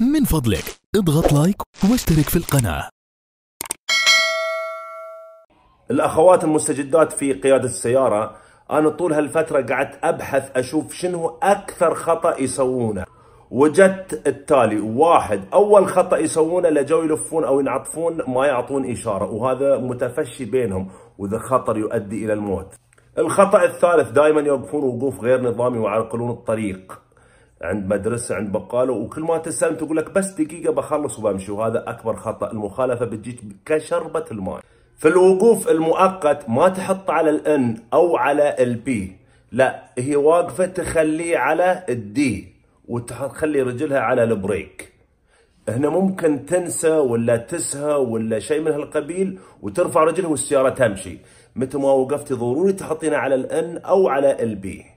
من فضلك اضغط لايك واشترك في القناة الأخوات المستجدات في قيادة السيارة أنا طول هالفترة قعدت أبحث أشوف شنو أكثر خطأ يسوونه وجدت التالي واحد أول خطأ يسوونه لجو يلفون أو ينعطفون ما يعطون إشارة وهذا متفشي بينهم وذا خطر يؤدي إلى الموت الخطأ الثالث دائما يوقفون وقوف غير نظامي ويعرقلون الطريق عند مدرسه عند بقاله وكل ما تسلم تقول لك بس دقيقه بخلص وبمشي وهذا اكبر خطا المخالفه بتجيك كشربه الماء في الوقوف المؤقت ما تحط على الان او على البي لا هي واقفه تخليه على الدي وتخلي رجلها على البريك هنا ممكن تنسى ولا تسهى ولا شيء من هالقبيل وترفع رجلها والسياره تمشي متى ما وقفتي ضروري تحطينها على الان او على البي